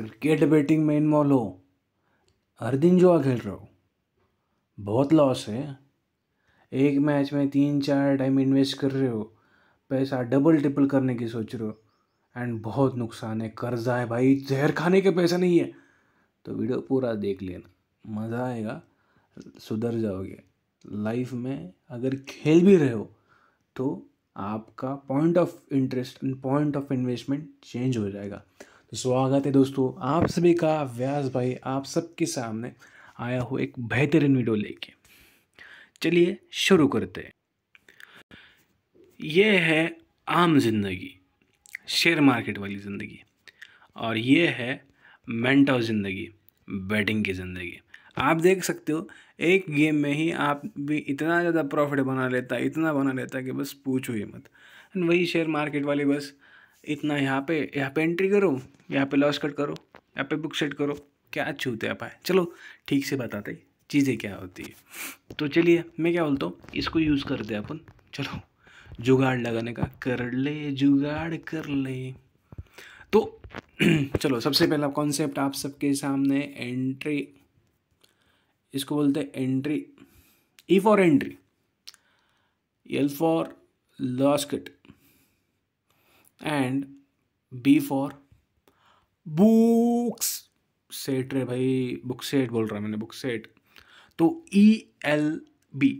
Cricket batting में involve हो हर दिन जो खेल रहे हो बहुत लॉस है एक मैच में तीन चार टाइम इन्वेस्ट कर रहे हो पैसा डबल ट्रिपल करने की सोच रहे हो एंड बहुत नुकसान है कर्जा है भाई जहर खाने के पैसा नहीं है तो वीडियो पूरा देख लेना मज़ा आएगा सुधर जाओगे लाइफ में अगर खेल भी रहे हो तो आपका point of interest and point of investment change हो जाएगा तो स्वागत है दोस्तों आप सभी का व्यास भाई आप सबके सामने आया हुआ एक बेहतरीन वीडियो लेके चलिए शुरू करते हैं ये है आम जिंदगी शेयर मार्केट वाली ज़िंदगी और यह है मेंटल ज़िंदगी बैटिंग की ज़िंदगी आप देख सकते हो एक गेम में ही आप भी इतना ज़्यादा प्रॉफिट बना लेता इतना बना लेता कि बस पूछो ही मत वही शेयर मार्केट वाली बस इतना यहाँ पे यहाँ पे एंट्री करो यहाँ पे लॉस कट करो यहाँ पे बुक सेट करो क्या छूते आप आए चलो ठीक से बताते चीज़ें क्या होती है तो चलिए मैं क्या बोलता हूँ इसको यूज़ करते हैं अपन चलो जुगाड़ लगाने का कर ले जुगाड़ कर ले तो चलो सबसे पहला कॉन्सेप्ट आप सबके सामने एंट्री इसको बोलते हैं entry E for entry L for loss cut and B for books set रे भाई बुक सेट बोल रहा है मैंने बुक सेट तो E L B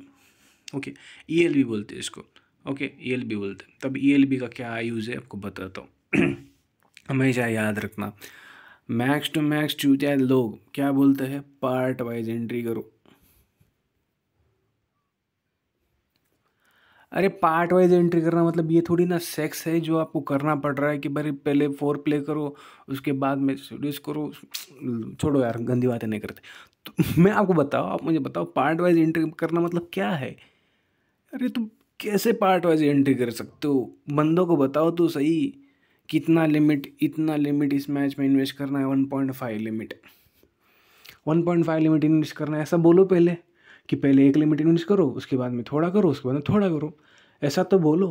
okay E L B बोलते हैं इसको ओके ई एल बी बोलते हैं तब ई एल बी का क्या यूज़ है आपको बताता हूँ हमेशा याद रखना मैक्स टू मैक्स चूते लोग क्या बोलते हैं पार्ट वाइज एंट्री करो अरे पार्ट वाइज एंट्री करना मतलब ये थोड़ी ना सेक्स है जो आपको करना पड़ रहा है कि भाई पहले फोर प्ले करो उसके बाद में सीरीज करो छोड़ो यार गंदी बातें नहीं करते तो मैं आपको बताओ आप मुझे बताओ पार्ट वाइज एंट्री करना मतलब क्या है अरे तुम कैसे पार्ट वाइज एंट्री कर सकते हो बंदों को बताओ तो सही कितना लिमिट इतना लिमिट इस मैच में इन्वेस्ट करना है one point five limit one point five limit invest करना है ऐसा बोलो पहले कि पहले एक लिमिट इन्वेस्ट करो उसके बाद में थोड़ा करो उसके बाद में थोड़ा करो ऐसा तो बोलो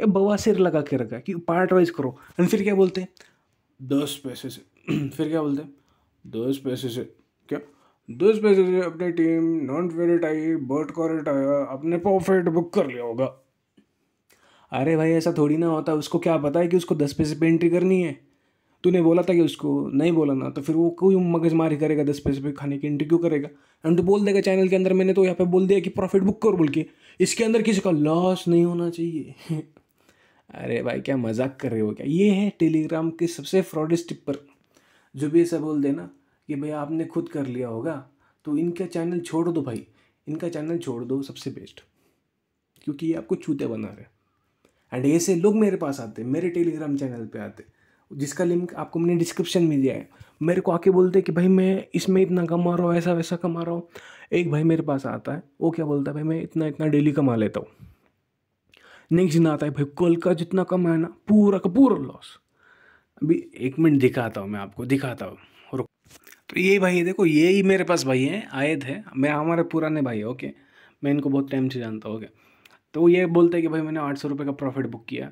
ये सिर लगा के रखा कि पार्ट वाइज करो एंड फिर क्या बोलते हैं दस पैसे से फिर क्या बोलते हैं दस पैसे से क्या दस पैसे से अपनी टीम नॉन फेवरेट आई बर्ड कॉरेट आया अपने प्रॉफिट बुक कर लिया होगा अरे भाई ऐसा थोड़ी ना होता उसको क्या पता है कि उसको दस पैसे पे एंट्री करनी है तूने बोला था कि उसको नहीं बोला ना तो फिर वो कोई मगजमारी करेगा दस पैसे पे खाने की इंटरव्यू करेगा एंड तो बोल देगा चैनल के अंदर मैंने तो यहाँ पे बोल दिया कि प्रॉफिट बुक कर बोल के इसके अंदर किसी का लॉस नहीं होना चाहिए अरे भाई क्या मजाक कर रहे हो क्या ये है टेलीग्राम के सबसे फ्रॉडेस्ट टिप्पर जो भी ऐसा बोल देना कि भाई आपने खुद कर लिया होगा तो इनका चैनल छोड़ दो भाई इनका चैनल छोड़ दो सबसे बेस्ट क्योंकि ये आपको छूते बना रहे एंड ऐसे लोग मेरे पास आते मेरे टेलीग्राम चैनल पे आते जिसका लिंक आपको मैंने डिस्क्रिप्शन में दिया है मेरे को आके बोलते हैं कि भाई मैं इसमें इतना कमा रहा हूँ ऐसा वैसा कमा रहा हूँ एक भाई मेरे पास आता है वो क्या बोलता है भाई मैं इतना इतना डेली कमा लेता हूँ नेक्स्ट दिन आता है भाई कल का जितना कम है ना पूरा का पूरा लॉस अभी एक मिनट दिखाता हूँ मैं आपको दिखाता हूँ रुक तो यही भाई देखो देखो यही मेरे पास भाई हैं आए थे मैं हमारे पुराने भाई ओके मैं इनको बहुत टाइम से जानता हूँ ओके तो ये बोलते हैं कि भाई मैंने आठ सौ रुपये का प्रॉफिट बुक किया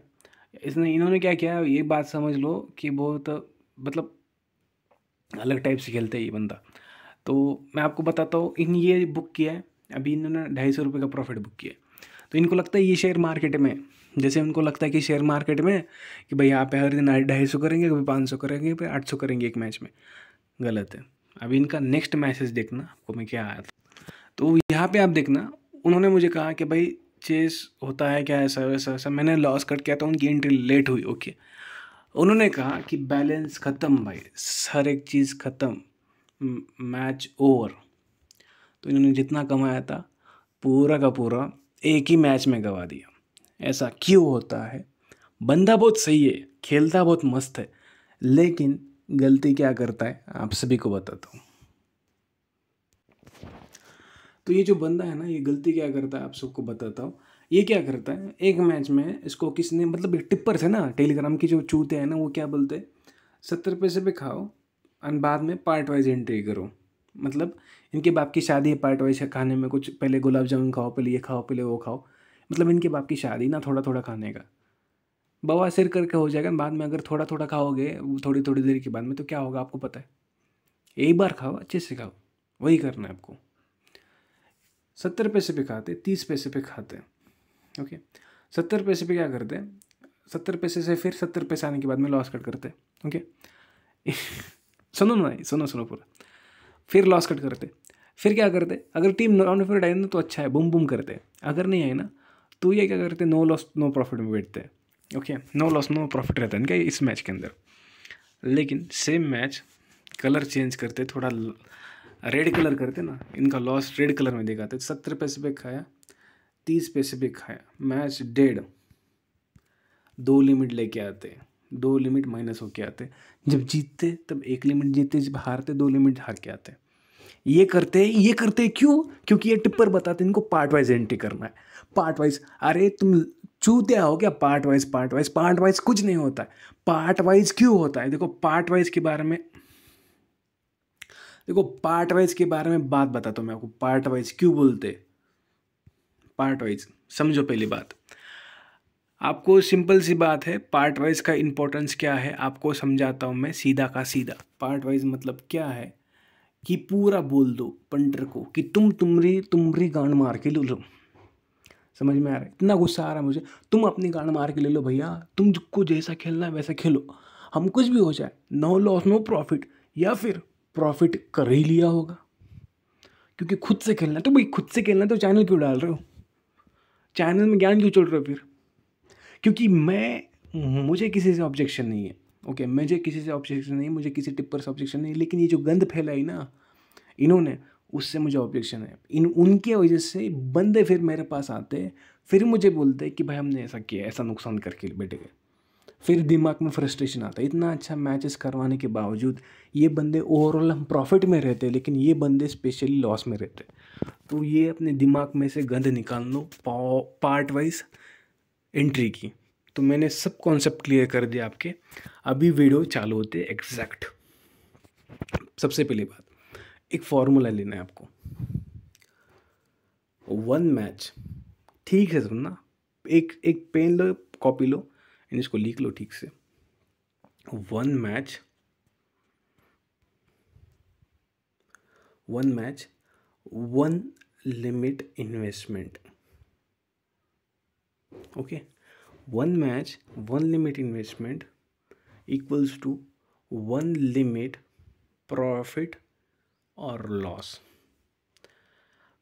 इसने इन्होंने क्या किया ये बात समझ लो कि बहुत मतलब अलग टाइप से खेलते हैं ये बंदा तो मैं आपको बताता हूँ इन ये बुक किया है अभी इन्होंने ढाई सौ रुपये का प्रॉफिट बुक किया है तो इनको लगता है ये शेयर मार्केट में जैसे उनको लगता है कि शेयर मार्केट में कि भाई यहाँ पे हर दिन ढाई सौ करेंगे कभी पाँच सौ करेंगे कभी आठ सौ करेंगे एक मैच में गलत है अभी इनका नेक्स्ट मैसेज देखना आपको मैं क्या आया था तो यहाँ पे आप देखना उन्होंने मुझे कहा कि भाई परचेज होता है क्या ऐसा वैसा ऐसा मैंने लॉस कट किया था उनकी एंट्री लेट हुई ओके उन्होंने कहा कि बैलेंस ख़त्म भाई हर एक चीज़ ख़त्म मैच ओवर तो इन्होंने जितना कमाया था पूरा का पूरा एक ही मैच में गवा दिया ऐसा क्यों होता है बंदा बहुत सही है खेलता बहुत मस्त है लेकिन गलती क्या करता है आप सभी को बताता हूँ तो ये जो बंदा है ना ये गलती क्या करता है आप सबको बताता हूँ ये क्या करता है एक मैच में इसको किसने मतलब टिप्पर थे ना टेलीग्राम की जो चूते हैं ना वो क्या बोलते हैं सत्तर पैसे पे खाओ और बाद में पार्ट वाइज एंट्री करो मतलब इनके बाप की शादी है पार्ट वाइज खाने में कुछ पहले गुलाब जामुन खाओ पहले ये खाओ पहले वो खाओ मतलब इनके बाप की शादी ना थोड़ा थोड़ा खाने का बवा सिर करके हो जाएगा बाद में अगर थोड़ा थोड़ा खाओगे थोड़ी थोड़ी देर के बाद में तो क्या होगा आपको पता है एक बार खाओ अच्छे से खाओ वही करना है आपको सत्तर पैसे पे खाते तीस पैसे पे खाते ओके सत्तर पैसे पे क्या करते सत्तर पैसे से फिर सत्तर पैसे आने के बाद में लॉस कट करते ओके सुनो ना सुनो सुनो पूरा फिर लॉस कट करते फिर क्या करते अगर टीम नॉन फिर आई ना तो अच्छा है बुम बुम करते अगर नहीं आई ना तो ये क्या करते नो लॉस नो प्रॉफिट में बैठते okay no loss no profit रहता है इनका इस मैच के अंदर लेकिन सेम मैच कलर चेंज करते थोड़ा रेड कलर करते ना इनका लॉस रेड कलर में दिखाते सत्तर पे खाया तीस पे खाया मैच डेड दो लिमिट लेके आते दो लिमिट माइनस होके आते जब जीतते तब एक लिमिट जीतते जब हारते दो लिमिट हार के आते ये करते ये करते क्यों क्योंकि ये टिप्पर बताते इनको पार्ट वाइज एंट्री करना है पार्ट वाइज अरे तुम चूते हो क्या part wise part wise part wise कुछ नहीं होता है पार्ट वाइज क्यों होता है देखो पार्ट वाइज के बारे में देखो पार्ट वाइज के बारे में बात बताता हूँ मैं आपको पार्ट वाइज क्यों बोलते पार्ट वाइज समझो पहली बात आपको सिंपल सी बात है पार्ट वाइज का इंपॉर्टेंस क्या है आपको समझाता हूँ मैं सीधा का सीधा पार्ट वाइज मतलब क्या है कि पूरा बोल दो पंटर को कि तुम तुमरी तुमरी गांड मार के ले लो समझ में आ रहा है इतना गुस्सा आ रहा है मुझे तुम अपनी गांड मार के ले लो भैया तुमको जैसा खेलना है वैसा खेलो हम कुछ भी हो जाए नो लॉस नो प्रॉफिट या फिर प्रॉफिट कर ही लिया होगा क्योंकि खुद से खेलना तो भाई खुद से खेलना तो चैनल क्यों डाल रहे हो चैनल में ज्ञान क्यों चल रहा है फिर क्योंकि मैं मुझे किसी से ऑब्जेक्शन नहीं है ओके okay, मुझे किसी से ऑब्जेक्शन नहीं मुझे किसी टिप्पर से ऑब्जेक्शन नहीं लेकिन ये जो गंद फैलाई ना इन्होंने उससे मुझे ऑब्जेक्शन है इन उनके वजह से बंदे फिर मेरे पास आते फिर मुझे बोलते कि भाई हमने ऐसा किया ऐसा नुकसान करके बैठे गए फिर दिमाग में फ्रस्ट्रेशन आता है इतना अच्छा मैचेस करवाने के बावजूद ये बंदे ओवरऑल हम प्रॉफिट में रहते हैं लेकिन ये बंदे स्पेशली लॉस में रहते हैं तो ये अपने दिमाग में से गंद निकाल लो पार्ट वाइज एंट्री की तो मैंने सब कॉन्सेप्ट क्लियर कर दिया आपके अभी वीडियो चालू होते एग्जैक्ट सबसे पहली बात एक फॉर्मूला लेना है आपको वन मैच ठीक है सुनना एक एक पेन लो कॉपी लो यानी इसको लिख लो ठीक से one match one match one limit investment okay one match one limit investment equals to one limit profit और लॉस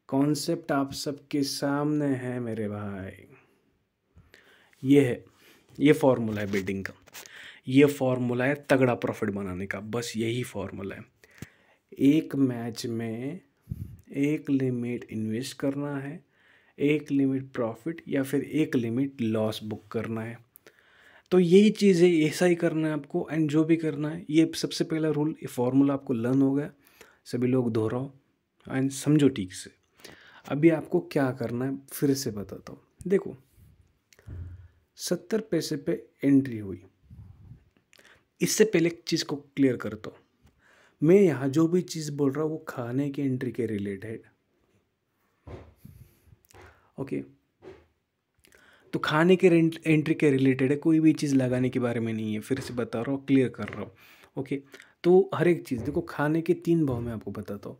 कॉन्सेप्ट आप सबके सामने है मेरे भाई ये है ये फार्मूला है बिल्डिंग का ये फार्मूला है तगड़ा प्रॉफिट बनाने का बस यही फार्मूला है एक मैच में एक लिमिट इन्वेस्ट करना है एक लिमिट प्रॉफिट या फिर एक लिमिट लॉस बुक करना है तो यही चीज़ है ऐसा ही करना है आपको एंड जो भी करना है ये सबसे पहला रूल ये फार्मूला आपको लर्न हो गया सभी लोग दोहराओ एंड समझो ठीक से अभी आपको क्या करना है फिर से बताता हूँ देखो सत्तर पैसे पे एंट्री हुई इससे पहले एक चीज़ को क्लियर करता तो। हूँ मैं यहाँ जो भी चीज़ बोल रहा हूँ वो खाने की एंट्री के रिलेटेड ओके तो खाने के एंट्री के रिलेटेड है कोई भी चीज़ लगाने के बारे में नहीं है फिर से बता रहा हूँ क्लियर कर रहा हूँ ओके तो हर एक चीज़ देखो खाने के तीन भाव मैं आपको बताता हूँ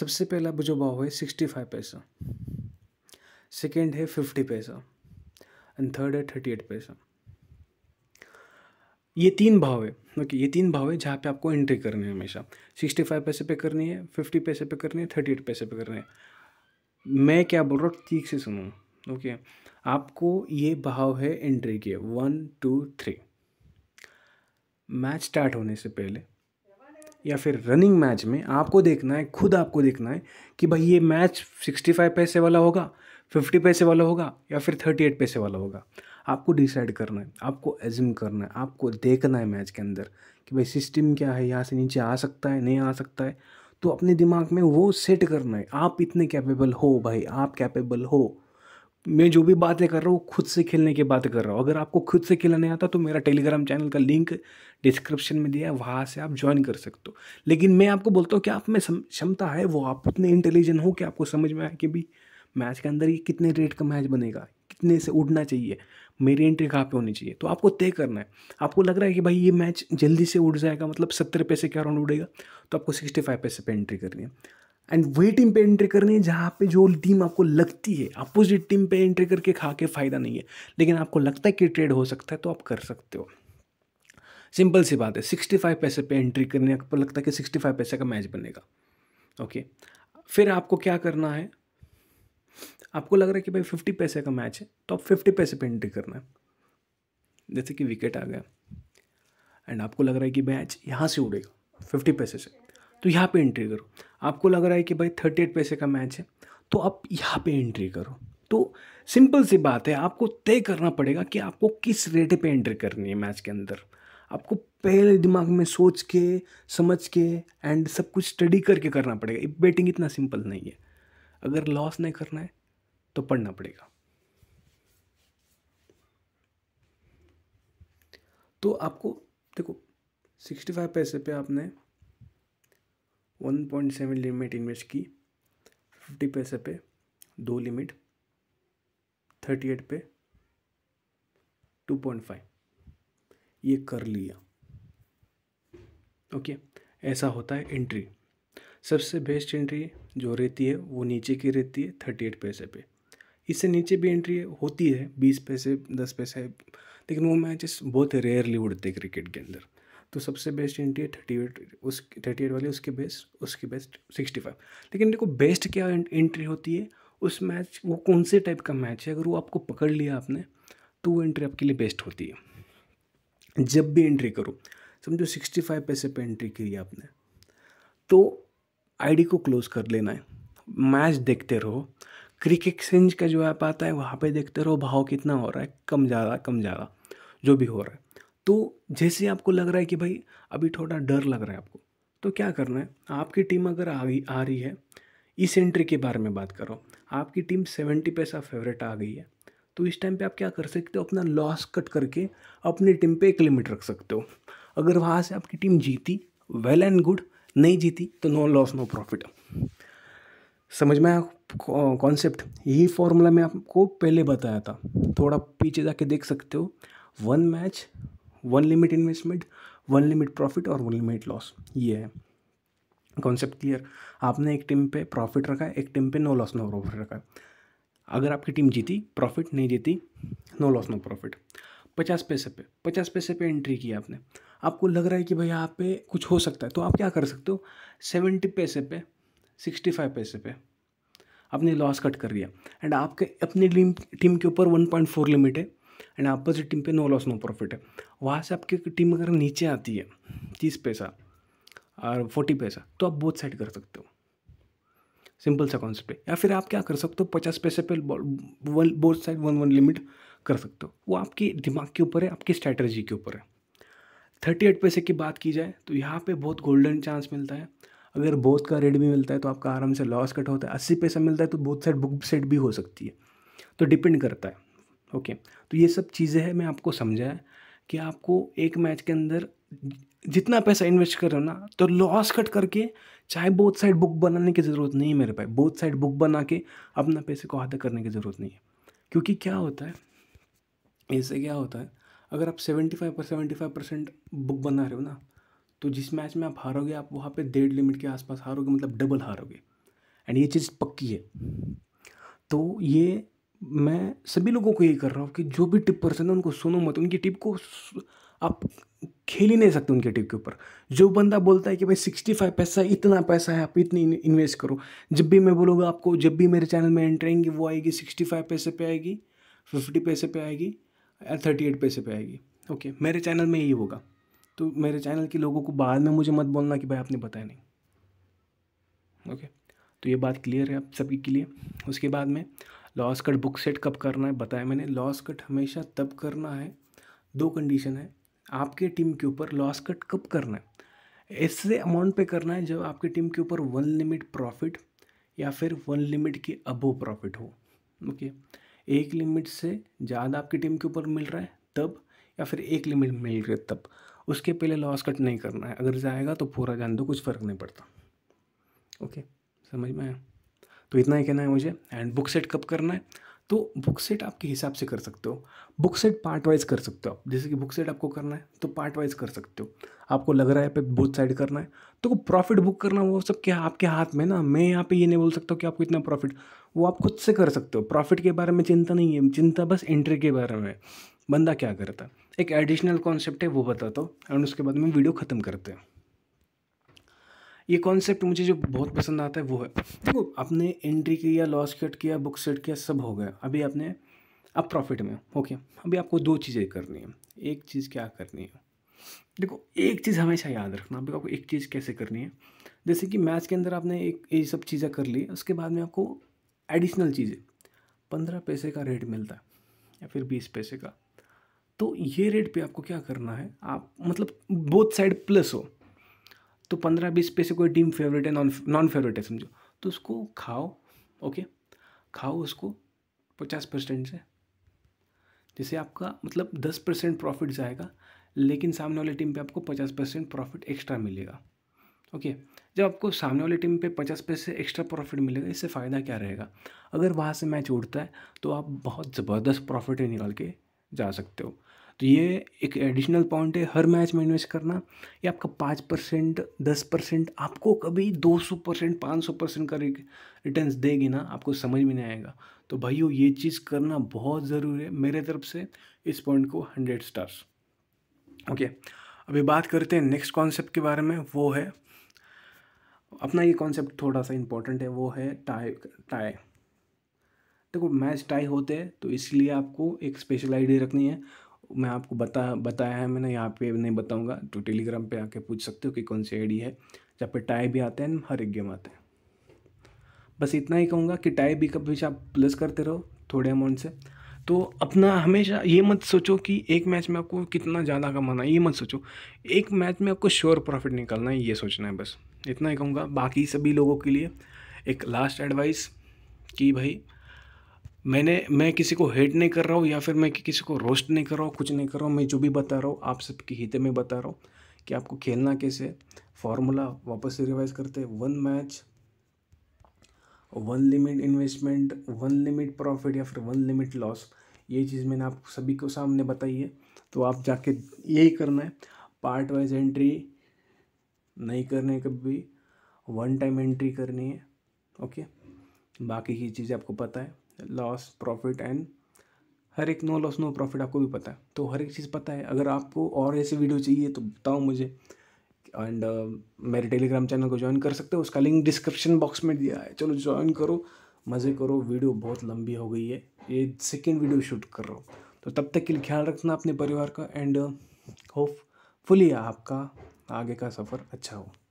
सबसे पहला जो भाव है सिक्सटी फाइव पैसा सेकेंड है फिफ्टी पैसा एंड थर्ड है थर्टी एट पैसा ये तीन भाव है ओके ये तीन भाव है जहाँ पे आपको एंट्री करनी है हमेशा सिक्सटी फाइव पैसे पे करनी है फिफ्टी पैसे पे करनी है थर्टी एट पैसे पे करनी है मैं क्या बोल रहा हूँ ठीक से सुनू ओके आपको ये भाव है एंट्री के one two three match start होने से पहले या फिर रनिंग मैच में आपको देखना है खुद आपको देखना है कि भाई ये मैच सिक्सटी फाइव पैसे वाला होगा फिफ्टी पैसे वाला होगा या फिर थर्टी एट पैसे वाला होगा आपको डिसाइड करना है आपको एज्यूम करना है आपको देखना है मैच के अंदर कि भाई सिस्टम क्या है यहाँ से नीचे आ सकता है नहीं आ सकता है तो अपने दिमाग में वो सेट करना है आप इतने कैपेबल हो भाई आप कैपेबल हो मैं जो भी बातें कर रहा हूँ खुद से खेलने की बातें कर रहा हूँ अगर आपको खुद से खेलना नहीं आता तो मेरा टेलीग्राम चैनल का लिंक डिस्क्रिप्शन में दिया है वहाँ से आप ज्वाइन कर सकते हो लेकिन मैं आपको बोलता हूँ कि आप में क्षमता है वो आप उतने इंटेलिजेंट हो कि आपको समझ में आए कि भी मैच के अंदर ये कितने रेट का मैच बनेगा कितने से उड़ना चाहिए मेरी एंट्री कहाँ पे होनी चाहिए तो आपको तय करना है आपको लग रहा है कि भाई ये मैच जल्दी से उड़ जाएगा मतलब सत्तर पैसे क्या राउंड उड़ेगा तो आपको सिक्सटी फाइव पैसे पर एंट्री करनी है एंड वही टीम पे एंट्री करनी है जहाँ पे जो टीम आपको लगती है अपोजिट टीम पे एंट्री करके खा के फ़ायदा नहीं है लेकिन आपको लगता है कि ट्रेड हो सकता है तो आप कर सकते हो सिंपल सी बात है सिक्सटी फाइव पैसे पे एंट्री करनी है आपको लगता है कि सिक्सटी फाइव पैसे का मैच बनेगा ओके फिर आपको क्या करना है आपको लग रहा है कि भाई फिफ्टी पैसे का मैच है तो आप फिफ्टी पैसे पे एंट्री करना है जैसे कि विकेट आ गया एंड आपको लग रहा है कि मैच यहाँ से उड़ेगा फिफ्टी पैसे से तो यहाँ पे एंट्री करो आपको लग रहा है कि भाई थर्टी एट पैसे का मैच है तो आप यहाँ पे एंट्री करो तो सिंपल सी बात है आपको तय करना पड़ेगा कि आपको किस रेट पे एंट्री करनी है मैच के अंदर आपको पहले दिमाग में सोच के समझ के एंड सब कुछ स्टडी करके करना पड़ेगा बेटिंग इतना सिंपल नहीं है अगर लॉस नहीं करना है तो पढ़ना पड़ेगा तो आपको देखो सिक्सटी फाइव पैसे पे आपने one point seven limit invest की फिफ्टी पैसे पे दो लिमिट थर्टी एट पे टू पॉइंट फाइव ये कर लिया ओके ऐसा होता है एंट्री सबसे बेस्ट एंट्री जो रहती है वो नीचे की रहती है थर्टी एट पैसे पे इससे नीचे भी एंट्री होती है बीस पैसे दस पैसे लेकिन वो मैचेस बहुत रेयरली उड़ते हैं क्रिकेट के अंदर तो सबसे बेस्ट एंट्री है थर्टी एट उस थर्टी एट वाली उसके बेस्ट उसकी बेस्ट सिक्सटी फाइव लेकिन देखो बेस्ट क्या एंट्री होती है उस मैच वो कौन से टाइप का मैच है अगर वो आपको पकड़ लिया आपने तो वो एंट्री आपके लिए बेस्ट होती है जब भी एंट्री करो समझो सिक्सटी फाइव पैसे पर एंट्री करी आपने तो आईडी को क्लोज कर लेना है मैच देखते रहो क्रिक एक्सचेंज का जो ऐप आता है वहाँ पे देखते रहो भाव कितना हो रहा है कम ज़्यादा कम ज़्यादा जो भी हो रहा है तो जैसे आपको लग रहा है कि भाई अभी थोड़ा डर लग रहा है आपको तो क्या करना है आपकी टीम अगर आ गई आ रही है इस एंट्री के बारे में बात करो आपकी टीम सेवेंटी पैसा फेवरेट आ गई है तो इस टाइम पे आप क्या कर सकते हो अपना लॉस कट करके अपनी टीम पे एक लिमिट रख सकते हो अगर वहाँ से आपकी टीम जीती वेल एंड गुड नहीं जीती तो नो लॉस नो प्रॉफिट समझ में आया कॉन्सेप्ट यही फॉर्मूला मैं आपको पहले बताया था थोड़ा पीछे जाके देख सकते हो one match one limit investment one limit profit और वन लिमिट लॉस ये है कॉन्सेप्ट क्लियर आपने एक टीम पे प्रॉफिट रखा है एक टीम पे नो लॉस नो प्रॉफिट रखा है अगर आपकी टीम जीती प्रॉफिट नहीं जीती नो लॉस नो प्रॉफिट पचास पैसे पे पचास पैसे पे एंट्री की आपने आपको लग रहा है कि भाई यहाँ पे कुछ हो सकता है तो आप क्या कर सकते हो सेवेंटी पैसे पे सिक्सटी फाइव पैसे पे आपने लॉस कट कर लिया एंड आपके अपनी टीम के ऊपर वन पॉइंट फोर लिमिट है एंड अपोजिट टीम पे नो लॉस नो प्रॉफिट है वहाँ से आपकी टीम अगर नीचे आती है तीस पैसा और फोर्टी पैसा तो आप बोथ साइड कर सकते हो सिंपल सा कॉन्सेप्ट है या फिर आप क्या कर सकते हो पचास पैसे पे one both side one one limit कर सकते हो वो आपके दिमाग के ऊपर है आपकी स्ट्रैटेजी के ऊपर है थर्टी एट पैसे की बात की जाए तो यहाँ पे बहुत गोल्डन चांस मिलता है अगर बोथ का रेट भी मिलता है तो आपका आराम से लॉस कट होता है अस्सी पैसा मिलता है तो बोथ साइड बुक सेट भी हो सकती है तो डिपेंड करता है ओके तो ये सब चीज़ें हैं मैं आपको समझाया कि आपको एक मैच के अंदर जितना पैसा इन्वेस्ट कर रहे हो ना तो लॉस कट करके चाहे बोथ साइड बुक बनाने की ज़रूरत नहीं है मेरे पास बोथ साइड बुक बना के अपना पैसे को आधा करने की ज़रूरत नहीं है क्योंकि क्या होता है इससे क्या होता है अगर आप सेवेंटी फाइव पर सेवेंटी फाइव परसेंट बुक बना रहे हो ना तो जिस मैच में आप हारोगे आप वहाँ पे डेढ़ लिमिट के आसपास हारोगे मतलब डबल हारोगे एंड ये चीज़ पक्की है तो ये मैं सभी लोगों को ये कर रहा हूँ कि जो भी टिप पर्सन है उनको सुनो मत उनकी टिप को आप खेल ही नहीं सकते उनके टिप के ऊपर जो बंदा बोलता है कि भाई सिक्सटी फाइव पैसा इतना पैसा है आप इतनी इन्वेस्ट करो जब भी मैं बोलूँगा आपको जब भी मेरे चैनल में एंट्री आएंगी वो आएगी सिक्सटी फाइव पैसे पे आएगी फिफ्टी पैसे पे आएगी थर्टी एट पैसे पे आएगी ओके मेरे चैनल में यही होगा तो मेरे चैनल के लोगों को बाद में मुझे मत बोलना कि भाई आपने बताया नहीं ओके तो ये बात क्लियर है आप सभी के लिए उसके बाद में लॉस कट बुक सेट कब करना है बताया मैंने लॉस कट हमेशा तब करना है दो कंडीशन है आपके टीम के ऊपर लॉस कट कब करना है ऐसे अमाउंट पे करना है जब आपकी टीम के ऊपर वन लिमिट प्रॉफिट या फिर वन लिमिट के अबो प्रॉफिट हो ओके एक लिमिट से ज़्यादा आपकी टीम के ऊपर मिल रहा है तब या फिर एक लिमिट मिल रही है तब उसके पहले लॉस कट नहीं करना है अगर जाएगा तो पूरा जान दो कुछ फ़र्क नहीं पड़ता ओके समझ में आया तो इतना ही कहना है मुझे एंड बुक सेट कब करना है तो बुक सेट आपके हिसाब से कर सकते हो बुक सेट पार्ट वाइज कर सकते हो आप जैसे कि बुक सेट आपको करना है तो पार्ट वाइज कर सकते हो आपको लग रहा है पे बोथ साइड करना है तो प्रॉफिट बुक करना वो सब क्या आपके हाथ में ना मैं यहाँ पे ये नहीं बोल सकता कि आपको इतना प्रॉफिट वो आप खुद से कर सकते हो प्रॉफिट के बारे में चिंता नहीं है चिंता बस एंट्री के बारे में बंदा क्या करता है एक एडिशनल कॉन्सेप्ट है वो बताता हूँ एंड उसके बाद में वीडियो ख़त्म करते हैं ये कॉन्सेप्ट मुझे जो बहुत पसंद आता है वो है देखो आपने एंट्री किया लॉस कट किया बुक सेट किया सब हो गया अभी आपने अब आप प्रॉफिट में ओके अभी आपको दो चीज़ें करनी है एक चीज़ क्या करनी है देखो एक चीज़ हमेशा याद रखना अभी आपको एक चीज़ कैसे करनी है जैसे कि मैथ्स के अंदर आपने एक ये सब चीज़ें कर ली उसके बाद में आपको एडिशनल चीज़ें पंद्रह पैसे का रेट मिलता है या फिर बीस पैसे का तो ये रेट पे आपको क्या करना है आप मतलब बोथ साइड प्लस हो तो पंद्रह बीस पे से कोई टीम फेवरेट है नॉन नॉन फेवरेट है समझो तो उसको खाओ ओके खाओ उसको पचास परसेंट से जैसे आपका मतलब दस परसेंट प्रॉफिट जाएगा लेकिन सामने वाली टीम पे आपको पचास परसेंट प्रॉफिट एक्स्ट्रा मिलेगा ओके जब आपको सामने वाली टीम पे पचास पैसे एक्स्ट्रा प्रॉफिट मिलेगा इससे फ़ायदा क्या रहेगा अगर वहाँ से मैच उड़ता है तो आप बहुत ज़बरदस्त प्रॉफिट निकाल के जा सकते हो तो ये एक एडिशनल पॉइंट है हर मैच में इन्वेस्ट करना ये आपका पाँच परसेंट दस परसेंट आपको कभी दो सौ परसेंट पाँच सौ परसेंट का रिटर्न देगी ना आपको समझ में नहीं आएगा तो भाइयों ये चीज़ करना बहुत ज़रूरी है मेरे तरफ से इस पॉइंट को हंड्रेड स्टार्स ओके अभी बात करते हैं नेक्स्ट कॉन्सेप्ट के बारे में वो है अपना ये कॉन्सेप्ट थोड़ा सा इम्पोर्टेंट है वो है टाई टाई देखो मैच टाई होते हैं तो इसलिए आपको एक स्पेशल आईडी रखनी है मैं आपको बता बताया है मैंने यहाँ पे नहीं बताऊँगा तो टेलीग्राम पे आके पूछ सकते हो कि कौन सी आईडी है जहाँ पे टाई भी आते हैं हर एक गेम आते हैं बस इतना ही कहूँगा कि टाई भी कभी आप प्लस करते रहो थोड़े अमाउंट से तो अपना हमेशा ये मत सोचो कि एक मैच में आपको कितना ज़्यादा कमाना है ये मत सोचो एक मैच में आपको श्योर प्रॉफिट निकालना है ये सोचना है बस इतना ही कहूँगा बाकी सभी लोगों के लिए एक लास्ट एडवाइस कि भाई मैंने मैं किसी को हेट नहीं कर रहा हूँ या फिर मैं किसी को रोस्ट नहीं कर रहा हूँ कुछ नहीं कर रहा हूँ मैं जो भी बता रहा हूँ आप सबके हित में बता रहा हूँ कि आपको खेलना कैसे फार्मूला वापस से रिवाइज करते हैं one match one limit investment one limit profit या फिर वन लिमिट लॉस ये चीज़ मैंने आप सभी को सामने बताई है तो आप जाके यही करना है पार्ट वाइज एंट्री नहीं करने कभी वन टाइम एंट्री करनी है ओके बाकी की चीज़ें आपको पता है लॉस प्रॉफिट एंड हर एक नो लॉस नो प्रॉफिट आपको भी पता है तो हर एक चीज़ पता है अगर आपको और ऐसी वीडियो चाहिए तो बताओ मुझे एंड uh, मेरे टेलीग्राम चैनल को ज्वाइन कर सकते हो उसका लिंक डिस्क्रिप्शन बॉक्स में दिया है चलो ज्वाइन करो मज़े करो वीडियो बहुत लंबी हो गई है ये सेकेंड वीडियो शूट कर रहा हूँ तो तब तक के लिए ख्याल रखना अपने परिवार का एंड होप uh, आपका आगे का सफ़र अच्छा हो